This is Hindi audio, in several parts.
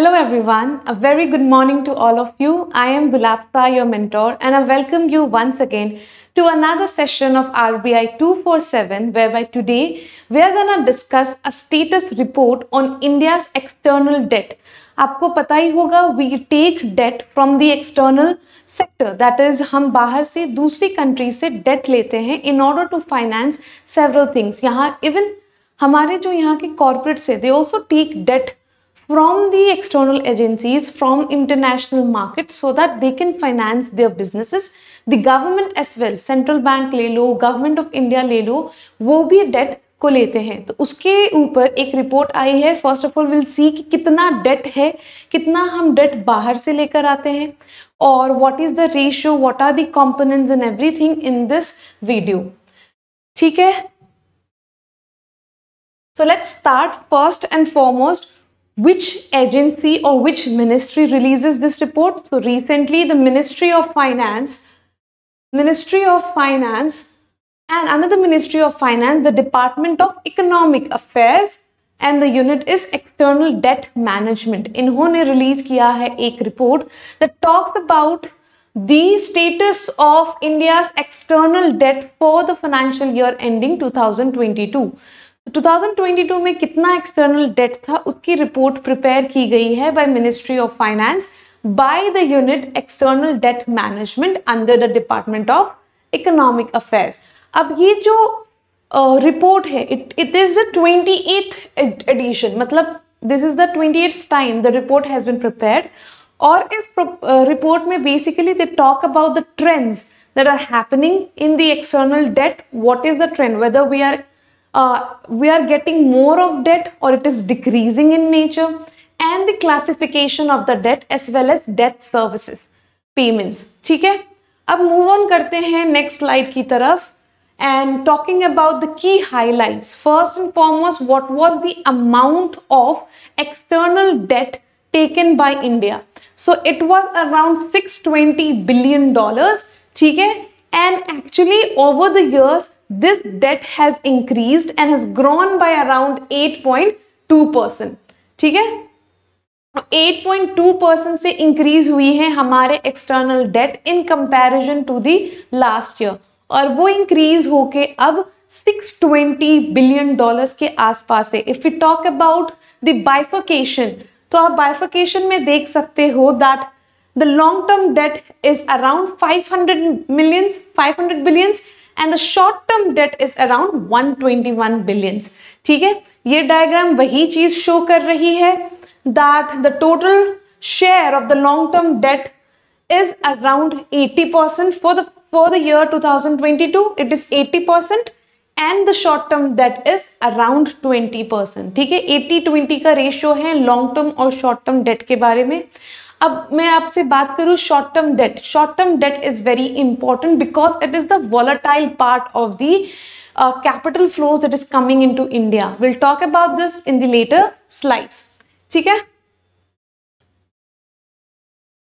Hello everyone, a very good morning to all of you. I am Gulabsa, your mentor, and I welcome you once again to another session of RBI 247, whereby today we are going to discuss a status report on India's external debt. आपको पता ही होगा we take debt from the external sector that is हम बाहर से दूसरी कंट्री से डेट लेते हैं in order to finance several things यहाँ इवन हमारे जो यहाँ के कॉरपोरेट्स है they also take debt from the external agencies, from international markets so that they can finance their businesses. The government as well, central bank le lo government of India le lo wo bhi debt को लेते हैं तो उसके ऊपर एक रिपोर्ट आई है first of all will see कि कितना डेट है कितना हम डेट बाहर से लेकर आते हैं और what is the ratio what are the components and everything in this video ठीक है so let's start first and foremost which agency or which ministry releases this report? So recently the Ministry of Finance, Ministry of Finance and another Ministry of Finance, the Department of Economic Affairs and the unit is External Debt Management. इन्होंने release kiya hai ek report that talks about the status of India's external debt for the financial year ending 2022. 2022 में कितना एक्सटर्नल डेट था उसकी रिपोर्ट प्रिपेयर की गई है by ministry of finance by the unit external debt management under the department of economic affairs अब ये जो रिपोर्ट uh, है it it is the twenty eighth edition मतलब this is the twenty eighth time the report has been prepare और इस रिपोर्ट में basically they talk about the trends that are happening in the external debt what is the trend whether we are uh, we are getting more of debt or it is decreasing in nature and the classification of the debt as well as debt services payments ठीक है move on करते हैं next slide की तरफ and talking about the key highlights first and foremost what was the amount of external debt taken by India so it was around 620 billion dollars ठीक and actually over the years this debt has increased and has grown by around 8.2 percent ठीक है 8.2 परसेंट से इंक्रीज हुई है हमारे external debt in comparison to the last year और वो इंक्रीज होके अब 620 बिलियन डॉलर्स के आसपास है if you talk about the bifurcation तो आप बाइफकेशन में देख सकते हो that the long term debt is around 500 millions 500 billions and the short term debt is around 121 billions ठीक है ये डायग्राम वही चीज शो कर रही है that the total share of the long term debt is around 80% for the for the year 2022 it is 80% and the short term that is around 20% ठीक है 80 20 का रेशियो है लॉन्ग टर्म और शॉर्ट टर्म डेट के बारे में अब मैं आपसे बात करूँ short term debt short term debt is very important because it is the volatile part of the capital flows that is coming into India will talk about this in the later slides ठीक है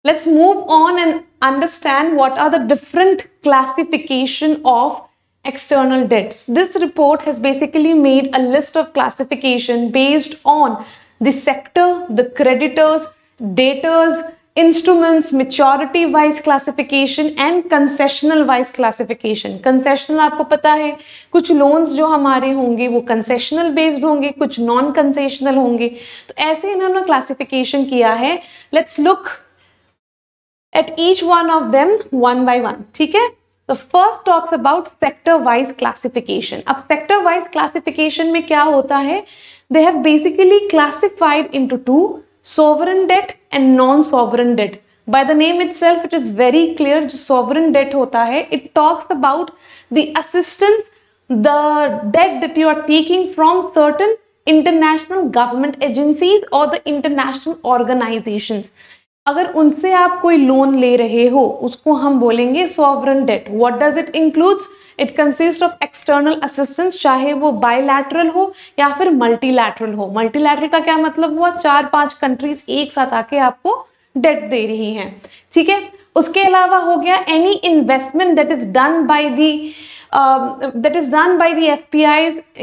let's move on and understand what are the different classification of external debts. This report has basically made a list of classification based on the sector, the creditors, debtors instruments maturity wise classification and concessional wise classification concessional आपको पता है कुछ लोन्स जो हमारे होंगे वो कंसेशनल बेस्ड होंगे कुछ नॉन कंसेशनल होंगे तो ऐसे इन्होंने क्लासिफिकेशन किया है let's look at each one of them one by one ठीक है the first talks about sector wise classification अब सेक्टर वाइज क्लासिफिकेशन में क्या होता है they have basically classified into two sovereign debt and non-sovereign debt. By the name itself, it is very clear जो sovereign debt होता है it talks about the assistance, the debt that you are taking from certain international government agencies or the international organizations. अगर उनसे आप कोई लोन ले रहे हो उसको हम बोलेंगे sovereign debt what does it includes it consist of external assistance चाहे वो बायलैटरल हो या फिर मल्टीलैटरल हो मल्टीलैटरल का क्या मतलब हुआ चार पांच कंट्रीज एक साथ आके आपको डेट दे रही हैं ठीक है उसके अलावा हो गया any investment that is done by the that is done by the F P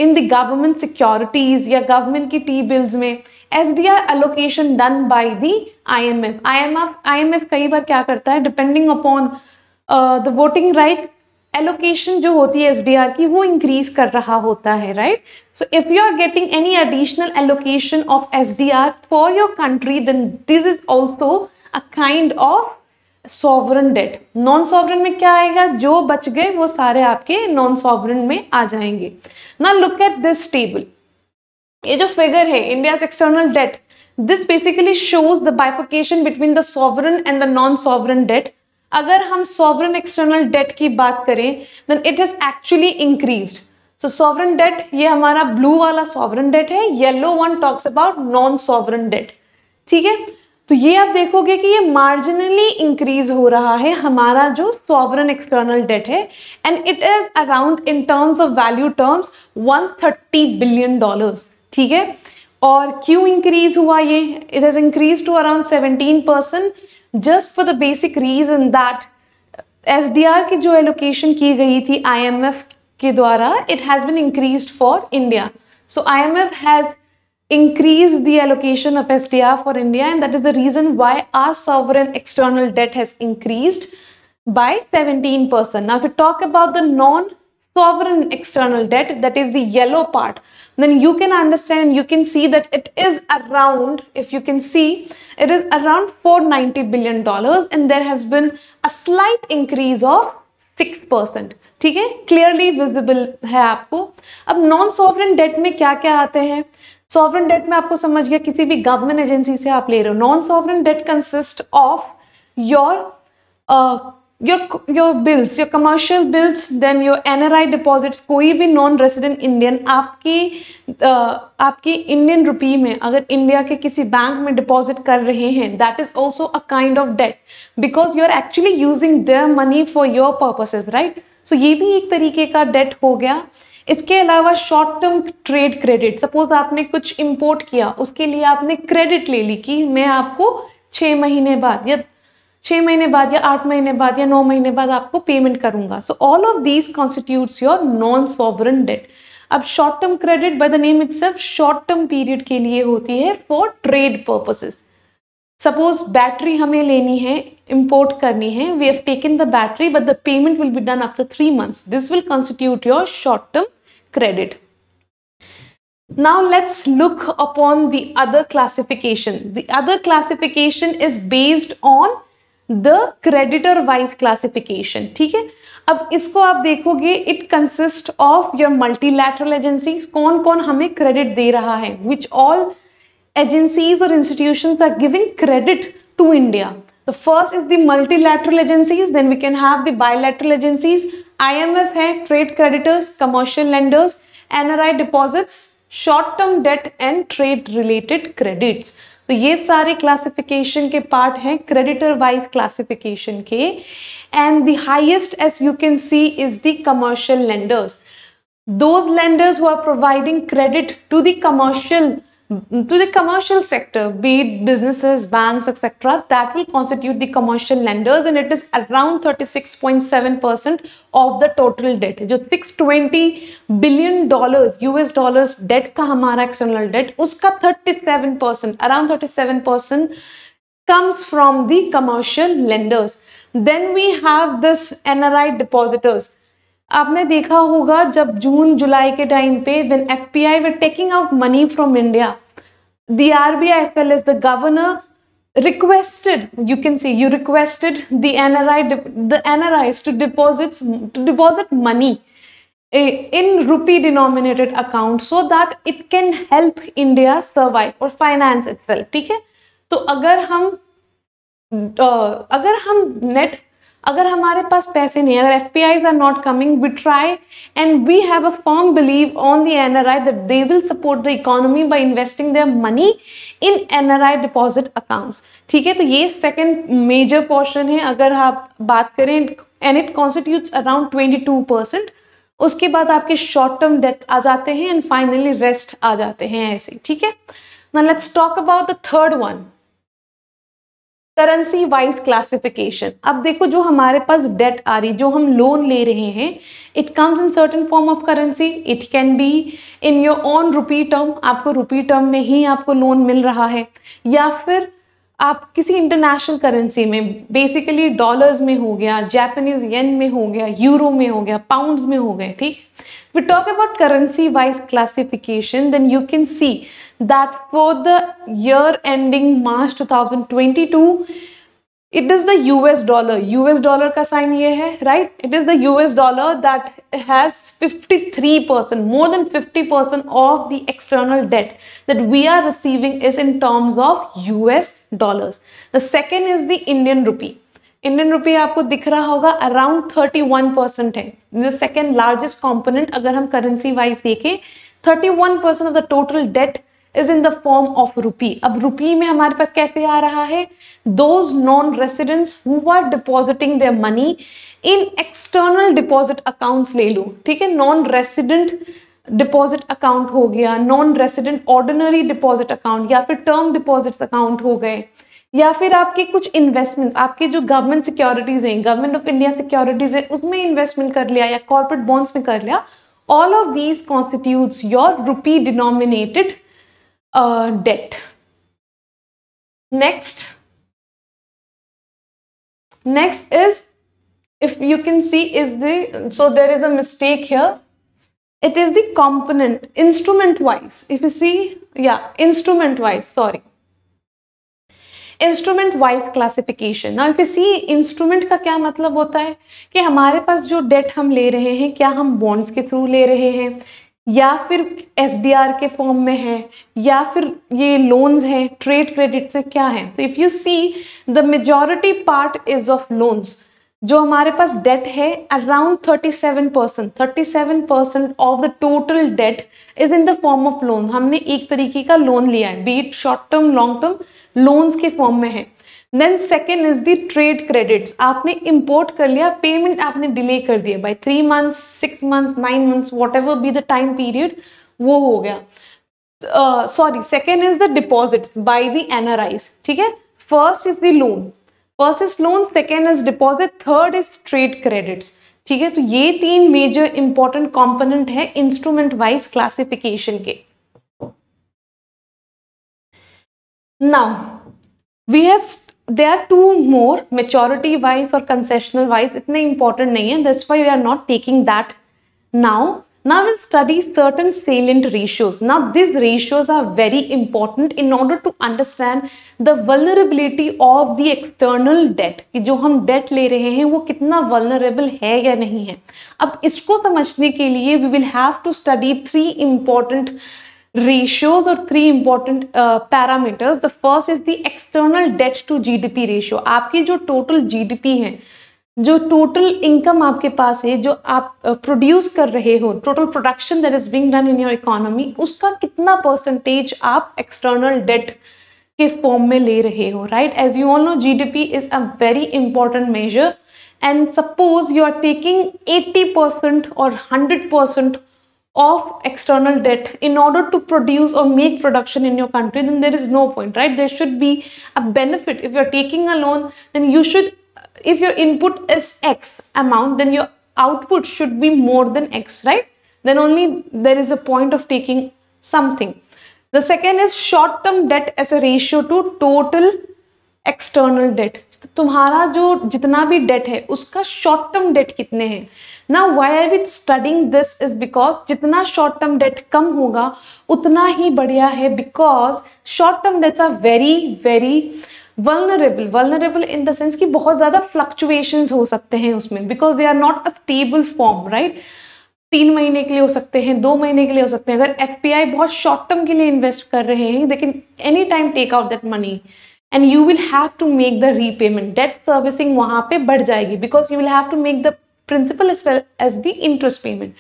in the government securities या गवर्नमेंट की टी बिल्स में S D R allocation done by the I M F I M F I M F कई बार क्या करता है depending upon the voting rights allocation जो होती है एसडीआर की वो इंक्रीज कर रहा होता है right so if you are getting any additional allocation of SDR for your country then this is also a kind of sovereign debt non sovereign में क्या आएगा जो बच गए वो सारे आपके नॉन सॉवरन में आ जाएंगे ना लुक एट दिस टेबल ये जो फिगर है India external debt this basically shows the bifurcation between the sovereign and the non sovereign debt अगर हम सॉवरन एक्सटर्नल डेट की बात करें then it is actually increased so sovereign debt ये हमारा ब्लू वाला सॉवरन डेट है yellow one talks about non sovereign debt ठीक है तो ये आप देखोगे कि ये मार्जिनली इंक्रीज हो रहा है हमारा जो सॉवरन एक्सटर्नल डेट है and it is around in terms of value terms 130 billion dollars ठीक है और क्यों इंक्रीज हुआ ये it has increase to around 17 percent just for the basic reason that SDR की जो allocation की गई थी IMF के it has been increased for India. So IMF has increased the allocation of SDR for India and that is the reason why our sovereign external debt has increased by 17%. Now if we talk about the non sovereign external debt that is the yellow part then you can understand you can see that it is around if you can see it is around 490 billion dollars and there has been a slight increase of 6% okay clearly visible hai aapko ab non sovereign debt mein kya kya aate hain sovereign debt mein aapko samajh gaya kisi bhi government agency se aap le rahe ho non sovereign debt consists of your uh, your your bills your commercial bills then your nri deposits कोई भी नॉन indian इंडियन आपकी uh, आपकी इंडियन rupee में अगर इंडिया के किसी बैंक में डिपॉजिट कर रहे हैं that is also a kind of debt because you are actually using their money for your purposes right so ये भी एक तरीके का डेट हो गया इसके अलावा short term trade credit suppose आपने कुछ इंपोर्ट किया उसके लिए आपने क्रेडिट ले ली कि मैं आपको छः महीने बाद या छः महीने बाद या आठ महीने बाद या नौ महीने बाद आपको पेमेंट करूंगा so all of these constitutes your non sovereign debt अब short term credit by the name it short term period के लिए होती है for trade purposes suppose battery हमें लेनी है इम्पोर्ट करनी है we have taken the battery but the payment will be done after three months this will constitute your short term credit Now let's look upon the other classification. The other classification is based on the creditor wise classification ठीक है अब इसको आप देखोगे it consist of your multilateral agency कौन कौन हमें क्रेडिट दे रहा है विच ऑल एजेंसीज और institution are giving credit to India the first is the multilateral agencies then we can have the bilateral agencies एफ है trade creditors commercial lenders NRI deposits short term debt and trade related credits तो ये सारे क्लासिफिकेशन के पार्ट हैं क्रेडिटर वाइज क्लासिफिकेशन के and the highest as you can see is the commercial lenders those lenders who are providing credit to the commercial Mm, to the commercial sector, be it businesses, banks, etc., that will constitute the commercial lenders and it is around 36.7% of the total debt. So 620 billion dollars US dollars debt tha hamara external debt, Uska 37% around 37% comes from the commercial lenders. Then we have this NRI depositors. आपने देखा होगा जब जून जुलाई के टाइम पे when FPI were taking out money from India the RBI as well as the governor requested you can see you requested the NRI the NRIs to deposits to deposit money eh, in rupee denominated accounts so that it can help India survive or finance itself ठीक है तो अगर हम अगर हम अगर हमारे पास पैसे नहीं अगर F P Is are not coming we try and we have a form believe on the N R I that they will support the economy by investing their money in N R I deposit accounts ठीक है तो ये सेकेंड मेजर पोर्शन है अगर आप बात करें and it constitutes around twenty two percent उसके बाद आपके शॉर्ट टर्म डेट आ जाते हैं एंड फाइनली रेस्ट आ जाते हैं ऐसे ठीक है ना let's talk about the third one currency wise classification अब देखो जो हमारे पास डेट आ रही जो हम लोन ले रहे हैं it comes in certain form of currency it can be in your own rupee term आपको रुपी टर्म में ही आपको लोन मिल रहा है या फिर आप किसी इंटरनेशनल करेंसी में बेसिकली डॉलर्स में हो गया जैपनीज येन में हो गया यूरो में हो गया पाउंड्स में हो गए ठीक If we talk about currency wise classification, then you can see that for the year ending March 2022, it is the US dollar. US dollar ka sign hai, right? It is the US dollar that has 53%, more than 50% of the external debt that we are receiving is in terms of US dollars. The second is the Indian rupee. Indian रुपये आपको दिख रहा होगा अराउंड थर्टी वन परसेंट है द सेकेंड लार्जेस्ट कॉम्पोनेंट अगर हम करेंसी वाइज देखें thirty one percent of the total debt is in the form of rupee अब रुपी में हमारे पास कैसे आ रहा है those non residents who are depositing their money in external deposit accounts ले लो ठीक है नॉन रेसिडेंट डिपॉजिट अकाउंट हो गया non resident ordinary deposit account या फिर टर्म डिपॉजिट अकाउंट हो गए या फिर आपके कुछ इन्वेस्टमेंट आपके जो गवर्नमेंट सिक्योरिटीज हैं गवर्नमेंट ऑफ इंडिया सिक्योरिटीज है उसमें इन्वेस्टमेंट कर लिया या कॉर्पोरेट बॉन्ड्स में कर लिया all of these constitute your rupee denominated debt next next is if you can see is though there is a stake mistake it is the component instrument wise if you see या instrument wise sorry instrument wise classification now if you see instrument का क्या मतलब होता है कि हमारे पास जो डेट हम ले रहे हैं क्या हम बॉन्ड्स के थ्रू ले रहे हैं या फिर एस के फॉर्म में है या फिर ये लोन्स हैं ट्रेड क्रेडिट से क्या है तो if you see the majority part is of loans जो हमारे पास डेट है around 37 percent thirty percent of the total debt is in the form of loan हमने एक तरीके का लोन लिया है be it short term long term loans के फॉर्म में है then second is the trade credits आपने इम्पोर्ट कर लिया पेमेंट आपने डिले कर दिया by three months six month nine months whatever be the time period वो हो गया sorry second is the deposits by the Is ठीक है first is the loan first is loan second is deposit third is trade credits ठीक है तो ये तीन मेजर इंपॉर्टेंट कॉम्पोनेंट है इंस्ट्रूमेंट वाइज क्लासिफिकेशन के now we have there are two more maturity wise or concessional wise इतने important नहीं है that's why we are not taking that now now we'll study certain salient ratios now these ratios are very important in order to understand the vulnerability of the external debt कि जो हम debt ले रहे हैं वो कितना vulnerable है या नहीं है अब इसको समझने के लिए we will have to study three important और three three parameters the first is the external the to G D P ratio आपकी जो डी पी है जो टोटल इनकम आपके पास है जो आप प्रोड्यूस uh, कर रहे हो total production that is being done in your economy उसका कितना परसेंटेज आप एक्सटर्नल डेट के फॉर्म में ले रहे हो right as you all know GDP is a very important major and suppose you are taking 80 percent और 100 percent of external debt in order to produce or make production in your country, then there is no point, right? There should be a benefit. If you're taking a loan, then you should, if your input is X amount, then your output should be more than X, right? Then only there is a point of taking something. The second is short-term debt as a ratio to total external debt. तो तुम्हारा जो जितना भी डेट है उसका शॉर्ट टर्म डेट कितने हैं ना why are with studding this is because जितना शॉर्ट टर्म डेट कम होगा उतना ही बढ़िया है because short term debts are very very vulnerable vulnerable in the sense कि बहुत ज़्यादा फ्लक्चुएशंस हो सकते हैं उसमें because they are not a stable form right तीन महीने के लिए हो सकते हैं दो महीने के लिए हो सकते हैं अगर एफ बहुत शॉर्ट टर्म के लिए इन्वेस्ट कर रहे हैं लेकिन any time take out that money and you will have to make the repayment debt servicing वहाँ पे बढ़ जाएगी because you will have to make the principal as well as the interest payment.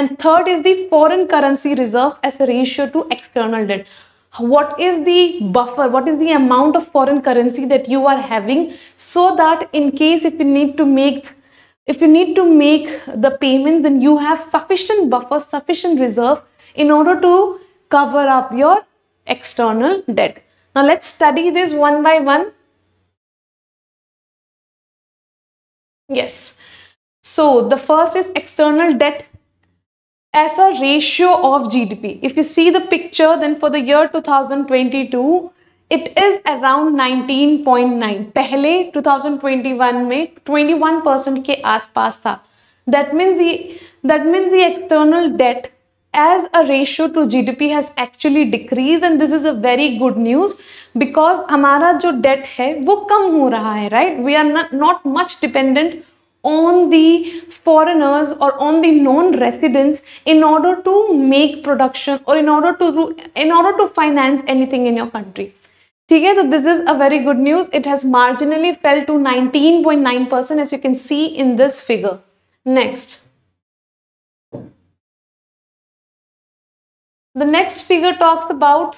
And third is the foreign currency reserves as a ratio to external debt. What is the buffer? What is the amount of foreign currency that you are having so that in case if you need to make if you need to make the payment, then you have sufficient buffer, sufficient reserve in order to cover up your external debt. Now let's study this one by one. Yes. So the first is external debt as a ratio of GDP. If you see the picture, then for the year 2022, it is around 19.9. पहले 2021 में 21 percent के आसपास था. That means the that means the external debt as a ratio to GDP has actually decreased and this is a very good news because our debt is decreasing. right we are not, not much dependent on the foreigners or on the non-residents in order to make production or in order to in order to finance anything in your country. Okay, so this is a very good news. It has marginally fell to 19.9 percent as you can see in this figure. Next. The next figure talks about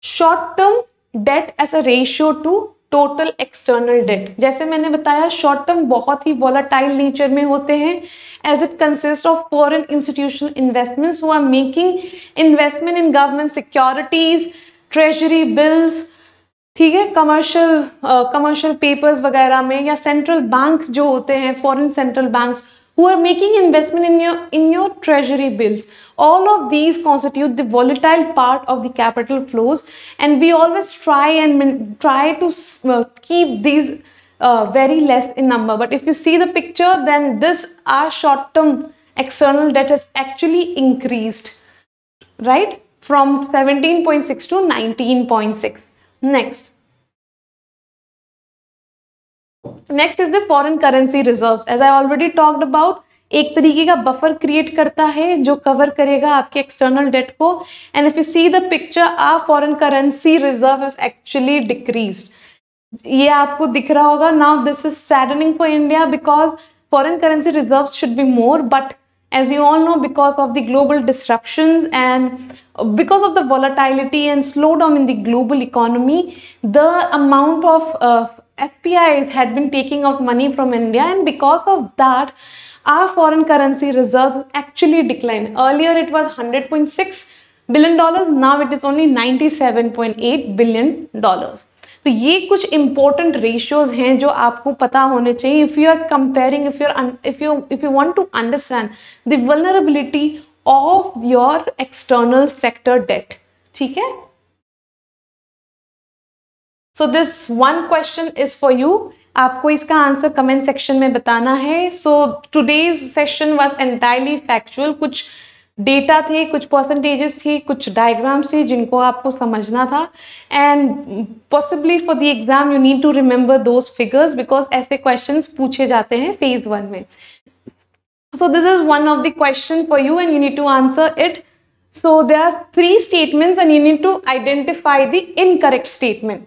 short-term debt as a ratio to total external debt जैसे मैंने बताया शॉर्ट टर्म बहुत ही वॉलाटाइल नेचर में होते हैं as it consist of foreign institutional investments who are making investment in government securities treasury bills ठीक है कमर्शियल कमर्शियल पेपर्स वगैरह में या सेंट्रल बैंक जो होते हैं foreign central banks who are making investment in your in your treasury bills all of these constitute the volatile part of the capital flows and we always try and try to uh, keep these uh, very less in number but if you see the picture then this our short term external debt has actually increased right from 17.6 to 19.6 next next is the foreign currency reserve as I already talked about एक तरीके का बफर क्रिएट करता है जो कवर करेगा आपके एक्सटर्नल डेट को and if you see the picture are foreign currency reserve is actually decrease ये आपको दिख रहा होगा now this is saddening for India because foreign currency reserve should be more but as you all know because of the global disruption and because of the volatility and slow down in the global economy the amount of FPIs had been taking out money from India and because of that, our foreign currency reserves actually declined. Earlier it was 100.6 billion dollars, now it is only 97.8 billion dollars. तो ये कुछ इम्पोर्टेंट रेशियोज हैं जो आपको पता होने चाहिए if you are comparing if your if you if you want to understand the vulnerability of your external sector debt ठीक है so this one question is for you आपको इसका आंसर कमेंट सेक्शन में बताना है so today's session was entirely factual कुछ डेटा थे कुछ परसेंटेजेस थी कुछ डायग्राम्स थे जिनको आपको समझना था and possibly for the exam you need to remember those figures because ऐसे क्वेश्चन पूछे जाते हैं फेज वन में so this is one of the question for you and you need to answer it so they are three statements and you need to identify the incorrect statement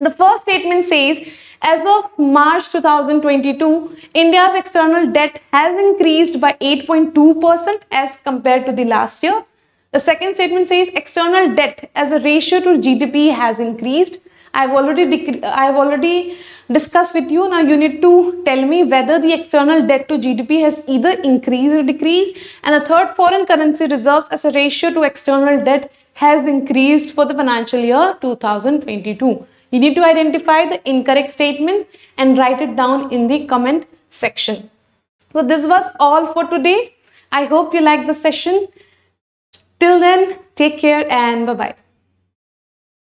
The first statement says, as of March 2022, India's external debt has increased by 8.2% as compared to the last year. The second statement says external debt as a ratio to GDP has increased. I've already I've already discussed with you. Now you need to tell me whether the external debt to GDP has either increased or decreased. And the third, foreign currency reserves as a ratio to external debt has increased for the financial year 2022. You need to identify the incorrect statements and write it down in the comment section. So this was all for today. I hope you liked the session. Till then, take care and bye-bye.